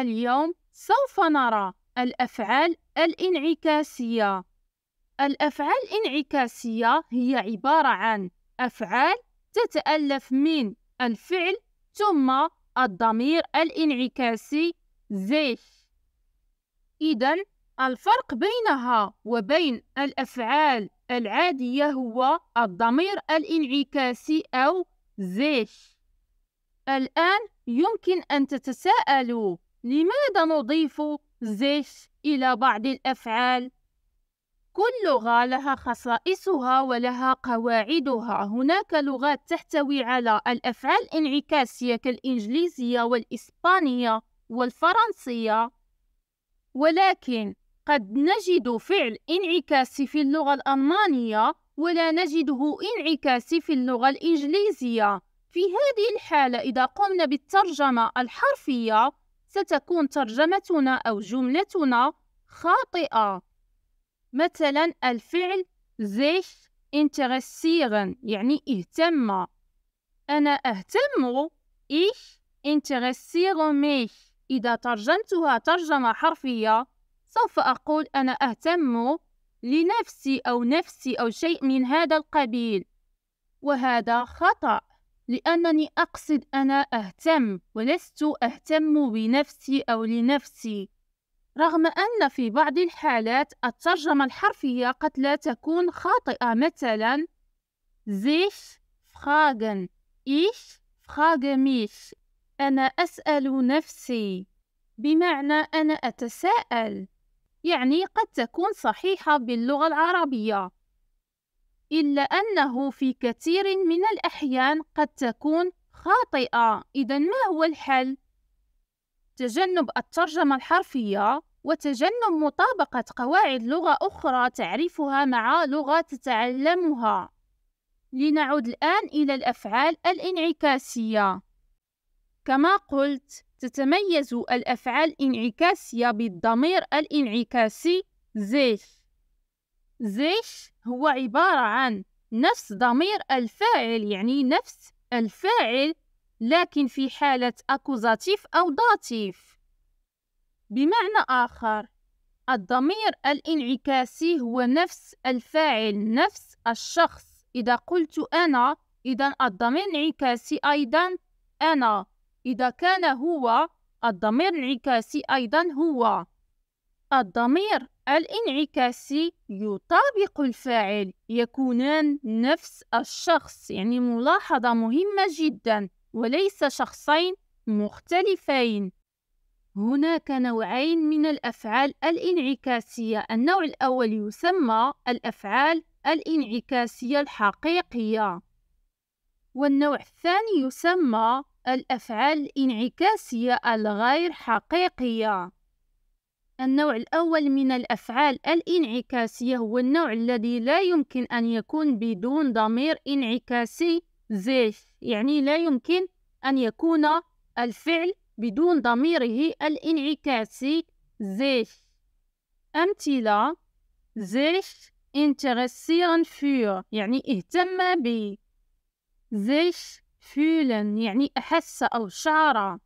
اليوم سوف نرى الأفعال الانعكاسية الأفعال الانعكاسية هي عبارة عن أفعال تتألف من الفعل ثم الضمير الانعكاسي زيش إذن الفرق بينها وبين الأفعال العادية هو الضمير الانعكاسي أو زيش الآن يمكن أن تتساءلوا لماذا نضيف زيش إلى بعض الأفعال؟ كل لغة لها خصائصها ولها قواعدها هناك لغات تحتوي على الأفعال الانعكاسية كالإنجليزية والإسبانية والفرنسية ولكن قد نجد فعل انعكاسي في اللغة الألمانية ولا نجده انعكاسي في اللغة الإنجليزية في هذه الحالة إذا قمنا بالترجمة الحرفية ستكون ترجمتنا أو جملتنا خاطئة مثلا الفعل زيش interessieren يعني اهتم أنا أهتم إيش interessiere mich إذا ترجمتها ترجمة حرفية سوف أقول أنا أهتم لنفسي أو نفسي أو شيء من هذا القبيل وهذا خطأ لأنني أقصد أنا أهتم ولست أهتم بنفسي أو لنفسي رغم أن في بعض الحالات الترجمة الحرفية قد لا تكون خاطئة مثلا زيش فخاغن إيش فخاغميش أنا أسأل نفسي بمعنى أنا أتساءل يعني قد تكون صحيحة باللغة العربية إلا أنه في كثير من الأحيان قد تكون خاطئة إذا ما هو الحل؟ تجنب الترجمة الحرفية وتجنب مطابقة قواعد لغة أخرى تعرفها مع لغة تتعلمها لنعود الآن إلى الأفعال الانعكاسية كما قلت تتميز الأفعال الانعكاسية بالضمير الانعكاسي زيل زيش هو عبارة عن نفس ضمير الفاعل يعني نفس الفاعل لكن في حالة أكوزاتيف أو داتيف بمعنى آخر الضمير الانعكاسي هو نفس الفاعل نفس الشخص إذا قلت أنا إذا الضمير انعكاسي أيضا أنا إذا كان هو الضمير الانعكاسي أيضا هو الضمير الانعكاسي يطابق الفاعل يكونان نفس الشخص يعني ملاحظة مهمة جدا وليس شخصين مختلفين هناك نوعين من الأفعال الانعكاسية النوع الأول يسمى الأفعال الانعكاسية الحقيقية والنوع الثاني يسمى الأفعال الانعكاسية الغير حقيقية النوع الأول من الأفعال الانعكاسية هو النوع الذي لا يمكن أن يكون بدون ضمير انعكاسي زيش يعني لا يمكن أن يكون الفعل بدون ضميره الانعكاسي زيش أمثلة زيش انترسيرن فيو يعني اهتم ب زيش فيلن يعني أحس أو شعر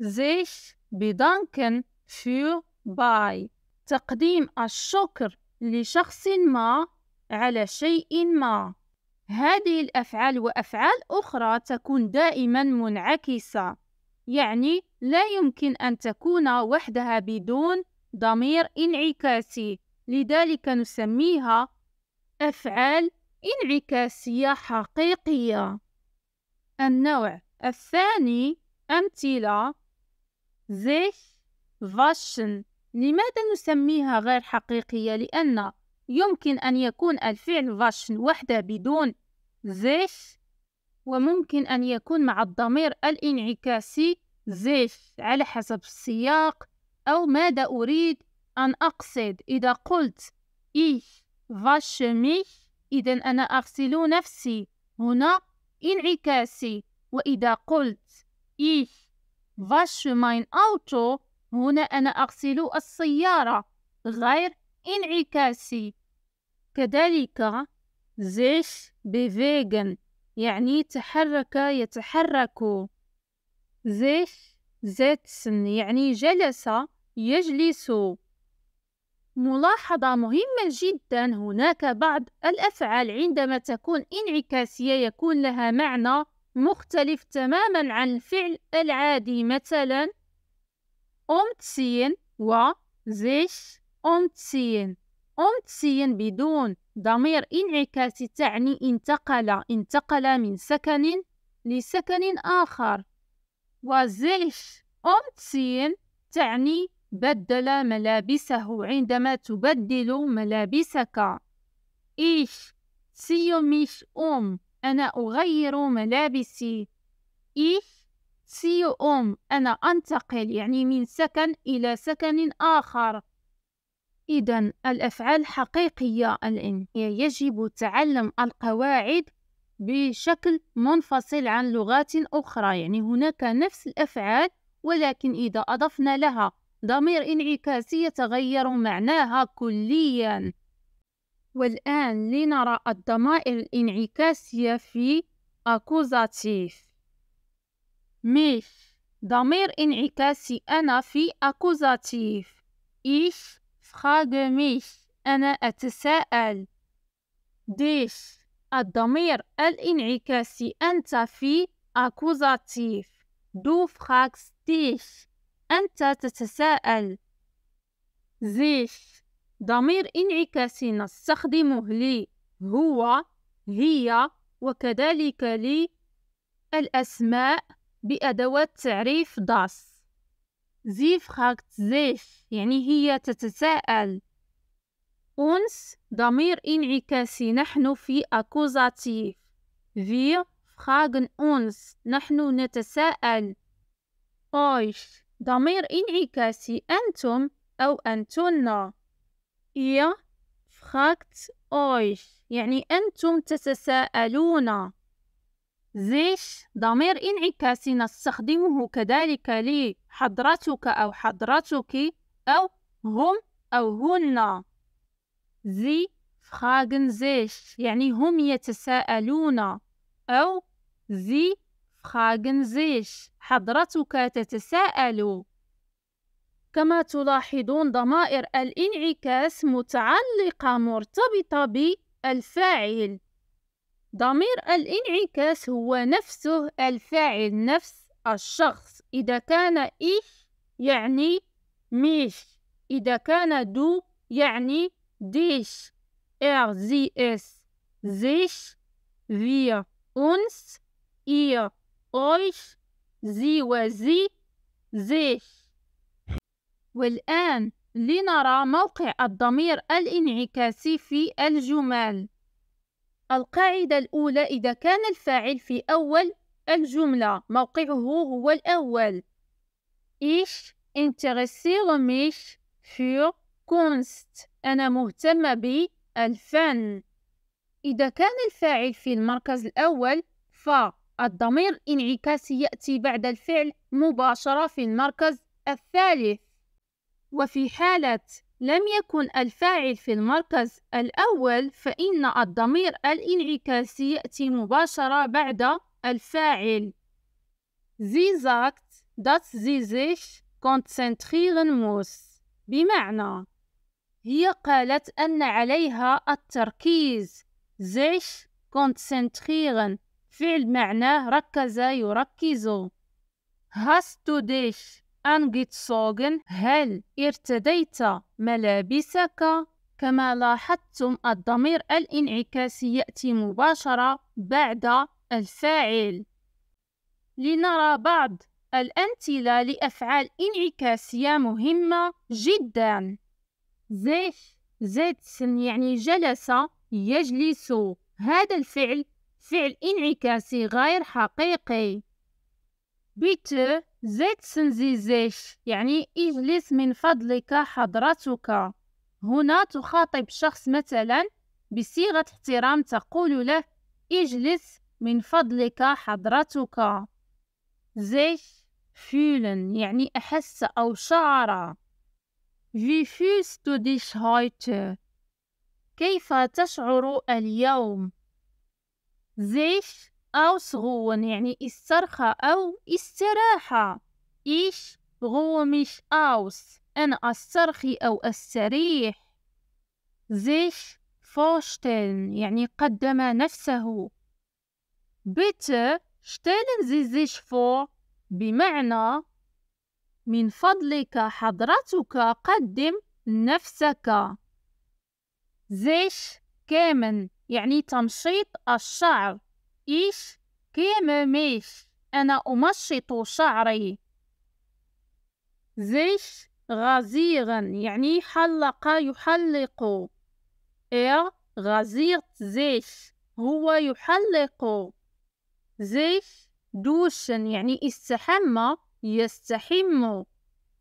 زيش بدانكن فيو by تقديم الشكر لشخص ما على شيء ما هذه الأفعال وأفعال أخرى تكون دائما منعكسة يعني لا يمكن أن تكون وحدها بدون ضمير انعكاسي لذلك نسميها أفعال انعكاسية حقيقية النوع الثاني أمثلة sich waschen لماذا نسميها غير حقيقية؟ لأن يمكن أن يكون الفعل فاشن وحده بدون زيش وممكن أن يكون مع الضمير الانعكاسي زيش على حسب السياق أو ماذا أريد أن أقصد إذا قلت إيش wasche ميش إذا أنا أغسل نفسي هنا انعكاسي وإذا قلت إيش wasche ماين أوتو هنا أنا أغسل السيارة غير انعكاسي كذلك زيش بفيغن يعني تحرك يتحرك زيش زيتسن يعني جلس يجلس ملاحظة مهمة جدا هناك بعض الأفعال عندما تكون انعكاسية يكون لها معنى مختلف تماما عن الفعل العادي مثلا umziehen و sich umziehen umziehen بدون ضمير انعكاسي تعني انتقل انتقل من سكن لسكن آخر وزيش umziehen تعني بدل ملابسه عندما تبدل ملابسك ich ziehe mich um أنا أغير ملابسي ich سي أم أنا أنتقل يعني من سكن إلى سكن آخر إذا الأفعال حقيقية الآن يجب تعلم القواعد بشكل منفصل عن لغات أخرى يعني هناك نفس الأفعال ولكن إذا أضفنا لها ضمير انعكاسي يتغير معناها كليا والآن لنرى الضمائر الانعكاسية في أكوزاتيف مش ضمير انعكاسي أنا في أكوزاتيف ich frage mich أنا أتساءل dich الضمير الانعكاسي أنت في أكوزاتيف du fragst dich أنت تتساءل sich ضمير انعكاسي نستخدمه لي هو هي وكذلك لي الأسماء بأدوات تعريف das Sie fragt sich يعني هي تتساءل uns ضمير انعكاسي نحن في accusative wir fragen uns نحن نتساءل أيش ضمير انعكاسي أنتم أو أنتن ihr fragt euch يعني أنتم تتساءلون زيش ضمير انعكاسي نستخدمه كذلك لحضرتك أو حضرتك أو هم أو هن زي فراغن زيش يعني هم يتساءلون أو زي فراغن زيش حضرتك تتساءل كما تلاحظون ضمائر الانعكاس متعلقة مرتبطة بالفاعل ضمير الانعكاس هو نفسه الفاعل نفس الشخص إذا كان إيش يعني مش إذا كان دو يعني ديش إر زي إس زيش فيا اونس إيا اوش زي وزي, زيش والآن لنرى موقع الضمير الانعكاسي في الجمل. القاعدة الأولى إذا كان الفاعل في أول الجملة موقعه هو الأول إيش interessiere ميش für كونست أنا مهتمة بالفن إذا كان الفاعل في المركز الأول فالضمير انعكاسي يأتي بعد الفعل مباشرة في المركز الثالث وفي حالة لم يكن الفاعل في المركز الأول فإن الضمير الانعكاسي يأتي مباشرة بعد الفاعل Sie sagt, dass sie sich konzentrieren muss. بمعنى هي قالت أن عليها التركيز sich konzentrieren فعل معناه ركز يركز هاستو ديش angezogen هل ارتديت ملابسك كما لاحظتم الضمير الانعكاسي يأتي مباشرة بعد الفاعل لنرى بعض الأمثلة لأفعال انعكاسية مهمة جدا زيش زيتسن يعني جلس يجلس هذا الفعل فعل انعكاسي غير حقيقي بيت زيت سنزيزيش يعني اجلس من فضلك حضرتك هنا تخاطب شخص مثلا بصيغة احترام تقول له اجلس من فضلك حضرتك زيش فولن يعني أحس أو شعر Wie fühlst du dich heute? كيف تشعر اليوم؟ sich أو صغون يعني استرخى أو استراحة إيش هو مش أوس أنا أسترخي أو أستريح زيش فوشتن يعني قدم نفسه بيت stellen زي زيش فو بمعنى من فضلك حضرتك قدم نفسك زيش كامن يعني تمشيط الشعر إيش كيما ميش أنا أمشط شعري زيش غزيغا يعني حلق يحلق إير غزيرت زيش هو يحلق زيش دوشن يعني استحم يستحم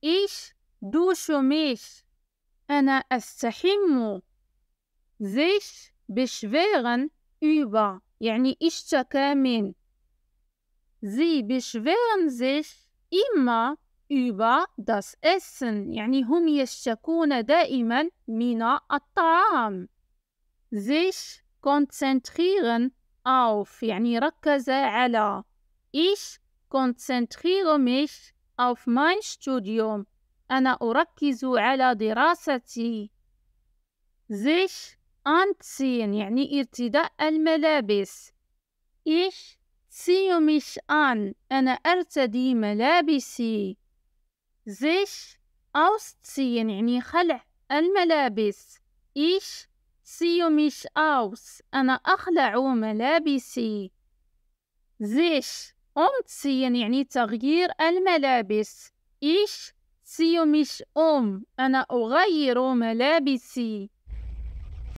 إيش دوش ميش أنا أستحم زيش بشفيغا über يعني اشتكى من. Sie beschweren sich immer über das Essen. يعني هم يشتكون دائما من الطعام. sich konzentrieren auf يعني ركز على ich konzentriere mich auf mein Studium أنا أركز على دراستي sich anziehen يعني ارتداء الملابس ich ziehe mich an أنا أرتدي ملابسي sich ausziehen يعني خلع الملابس ich ziehe mich aus أنا أخلع ملابسي sich umziehen يعني تغيير الملابس ich ziehe mich um أنا أغير ملابسي